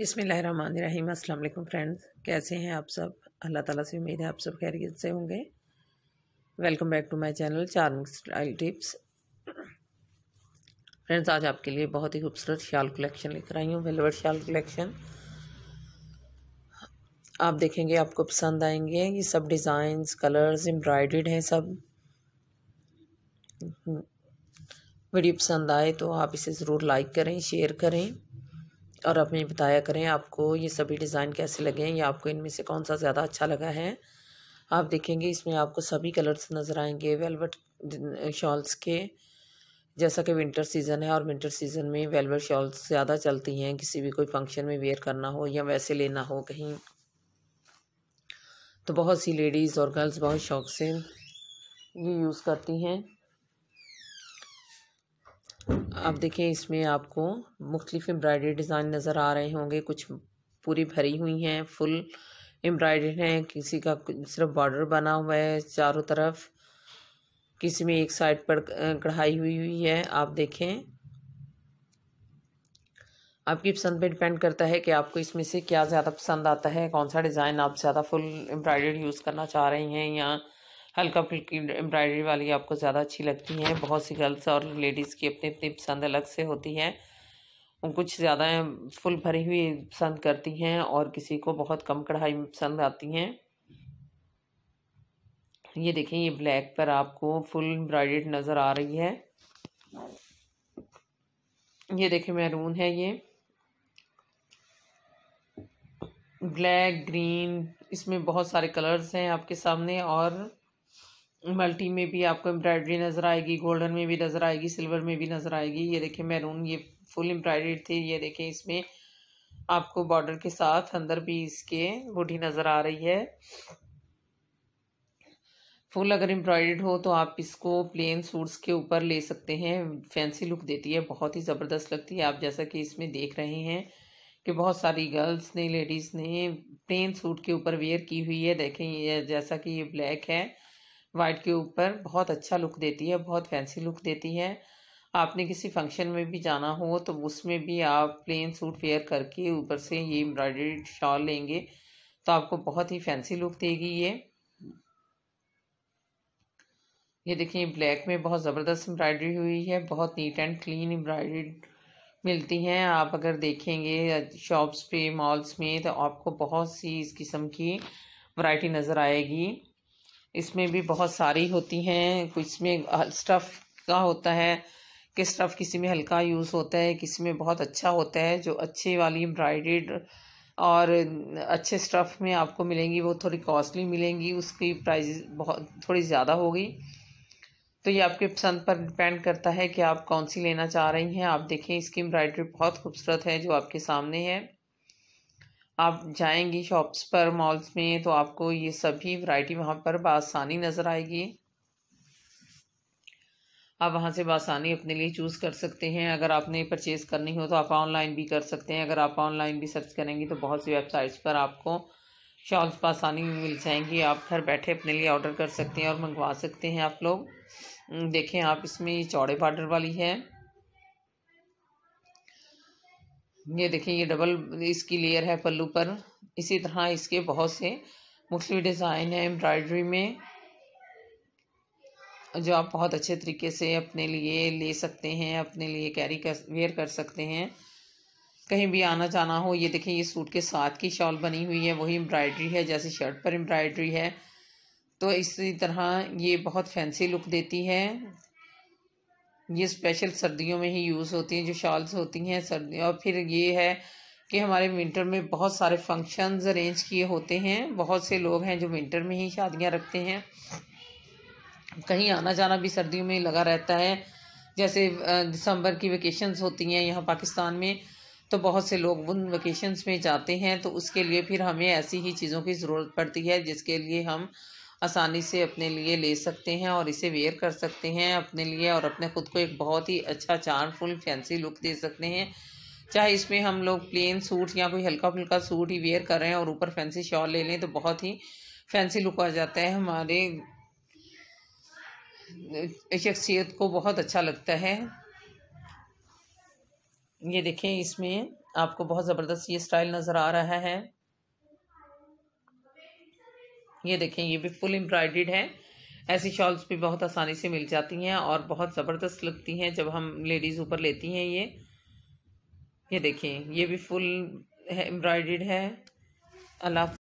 बिसमीम अस्सलाम वालेकुम फ्रेंड्स कैसे हैं आप सब अल्लाह ताला से उम्मीद है आप सब खैरियत से होंगे welcome back to my channel charming style tips friends आज आपके लिए बहुत ही खूबसूरत शाल कलेक्शन लेकर आई हूँ वेलवेट शाल कलेक्शन आप देखेंगे आपको पसंद आएंगे ये सब डिज़ाइंस कलर्स एम्ब्रॉयड हैं सब वीडियो पसंद आए तो आप इसे ज़रूर लाइक करें शेयर करें और आप हमें बताया करें आपको ये सभी डिज़ाइन कैसे लगे हैं या आपको इनमें से कौन सा ज़्यादा अच्छा लगा है आप देखेंगे इसमें आपको सभी कलर्स नज़र आएंगे वेलवेट शॉल्स के जैसा कि विंटर सीज़न है और विंटर सीज़न में वेलवेट शॉल्स ज़्यादा चलती हैं किसी भी कोई फंक्शन में वेयर करना हो या वैसे लेना हो कहीं तो बहुत सी लेडीज़ और गर्ल्स बहुत शौक से ये यूज़ करती हैं अब देखें इसमें आपको मुख्तलिफ एम्ब्रॉयडरी डिज़ाइन नज़र आ रहे होंगे कुछ पूरी भरी हुई हैं फुल एम्ब्रॉयडरी हैं किसी का सिर्फ बॉर्डर बना हुआ है चारों तरफ किसी में एक साइड पर कढ़ाई हुई हुई है आप देखें आपकी पसंद पे डिपेंड करता है कि आपको इसमें से क्या ज़्यादा पसंद आता है कौन सा डिज़ाइन आप ज़्यादा फुल एम्ब्रॉयडरी यूज़ करना चाह रही हैं या हल्का फुल्की एम्ब्रॉयडरी वाली आपको ज़्यादा अच्छी लगती हैं बहुत सी गर्ल्स और लेडीज़ की अपनी अपनी पसंद अलग से होती है कुछ ज़्यादा फुल भरी हुई पसंद करती हैं और किसी को बहुत कम कढ़ाई में पसंद आती हैं ये देखें ये ब्लैक पर आपको फुल एम्ब्रॉयड नज़र आ रही है ये देखें मैरून है ये ब्लैक ग्रीन इसमें बहुत सारे कलर्स हैं आपके सामने और मल्टी में भी आपको एम्ब्रॉयडरी नज़र आएगी गोल्डन में भी नज़र आएगी सिल्वर में भी नज़र आएगी ये देखें मैरून ये फुल एम्ब्रॉयड थी ये देखें इसमें आपको बॉर्डर के साथ अंदर भी इसके बूढ़ी नज़र आ रही है फुल अगर एम्ब्रॉयड हो तो आप इसको प्लेन सूट्स के ऊपर ले सकते हैं फैंसी लुक देती है बहुत ही ज़बरदस्त लगती है आप जैसा कि इसमें देख रहे हैं कि बहुत सारी गर्ल्स ने लेडीज़ ने प्लेन सूट के ऊपर वेयर की हुई है देखें ये जैसा कि ये ब्लैक है वाइट के ऊपर बहुत अच्छा लुक देती है बहुत फैंसी लुक देती है आपने किसी फंक्शन में भी जाना हो तो उसमें भी आप प्लेन सूट वेयर करके ऊपर से ये एम्ब्रॉयडरी शॉल लेंगे तो आपको बहुत ही फैंसी लुक देगी ये ये देखिए ब्लैक में बहुत ज़बरदस्त एम्ब्रॉयडरी हुई है बहुत नीट एंड क्लीन एम्ब्रॉयडरी मिलती हैं आप अगर देखेंगे शॉप्स पे मॉल्स में तो आपको बहुत सी इस किस्म की वैरायटी नज़र आएगी इसमें भी बहुत सारी होती हैं कुछ में स्टफ़ का होता है कि स्टफ़ किसी में हल्का यूज़ होता है किसी में बहुत अच्छा होता है जो अच्छी वाली एम्ब्रॉयड और अच्छे स्टफ़ में आपको मिलेंगी वो थोड़ी कॉस्टली मिलेंगी उसकी प्राइस बहुत थोड़ी ज़्यादा होगी तो ये आपके पसंद पर डिपेंड करता है कि आप कौन सी लेना चाह रही हैं आप देखें इसकी एम्ब्रॉयडरी बहुत खूबसूरत है जो आपके सामने है आप जाएंगी शॉप्स पर मॉल्स में तो आपको ये सभी वैरायटी वहाँ पर बासानी नज़र आएगी आप वहाँ से बासानी अपने लिए चूज़ कर सकते हैं अगर आपने परचेज़ करनी हो तो आप ऑनलाइन भी कर सकते हैं अगर आप ऑनलाइन भी सर्च करेंगी तो बहुत सी वेबसाइट्स पर आपको शॉल्स बासानी मिल जाएंगी आप घर बैठे अपने लिए ऑर्डर कर सकते हैं और मंगवा सकते हैं आप लोग हम्म, देखें आप इसमें चौड़े बॉर्डर वाली है ये देखें ये डबल इसकी लेयर है पल्लू पर इसी तरह इसके बहुत से मुख्तु डिज़ाइन हैं एम्ब्रॉयडरी में जो आप बहुत अच्छे तरीके से अपने लिए ले सकते हैं अपने लिए कैरी कर वेयर कर सकते हैं कहीं भी आना जाना हो ये देखें ये सूट के साथ की शॉल बनी हुई है वही एम्ब्रॉयडरी है जैसे शर्ट पर एम्ब्रॉयडरी है तो इसी तरह ये बहुत फैंसी लुक देती है ये स्पेशल सर्दियों में ही यूज़ होती हैं जो शॉल्स होती हैं सर्दियों और फिर ये है कि हमारे विंटर में बहुत सारे फंक्शंस अरेंज किए होते हैं बहुत से लोग हैं जो विंटर में ही शादियां रखते हैं कहीं आना जाना भी सर्दियों में लगा रहता है जैसे दिसंबर की वेकेशंस होती हैं यहाँ पाकिस्तान में तो बहुत से लोग उन वेकेशंस में जाते हैं तो उसके लिए फिर हमें ऐसी ही चीज़ों की ज़रूरत पड़ती है जिसके लिए हम आसानी से अपने लिए ले सकते हैं और इसे वेयर कर सकते हैं अपने लिए और अपने खुद को एक बहुत ही अच्छा चार्मफुल फैंसी लुक दे सकते हैं चाहे इसमें हम लोग प्लेन सूट या कोई हल्का फुल्का सूट ही वेयर कर रहे हैं और ऊपर फैंसी शॉल ले लें तो बहुत ही फैंसी लुक आ जाता है हमारे शख्सियत को बहुत अच्छा लगता है ये देखें इसमें आपको बहुत ज़बरदस्त ये स्टाइल नज़र आ रहा है ये देखें ये भी फुल एम्ब्रॉयड है ऐसी शॉल्स भी बहुत आसानी से मिल जाती हैं और बहुत ज़बरदस्त लगती हैं जब हम लेडीज़ ऊपर लेती हैं ये ये देखें ये भी फुल एम्ब्रॉयड है अल्लाह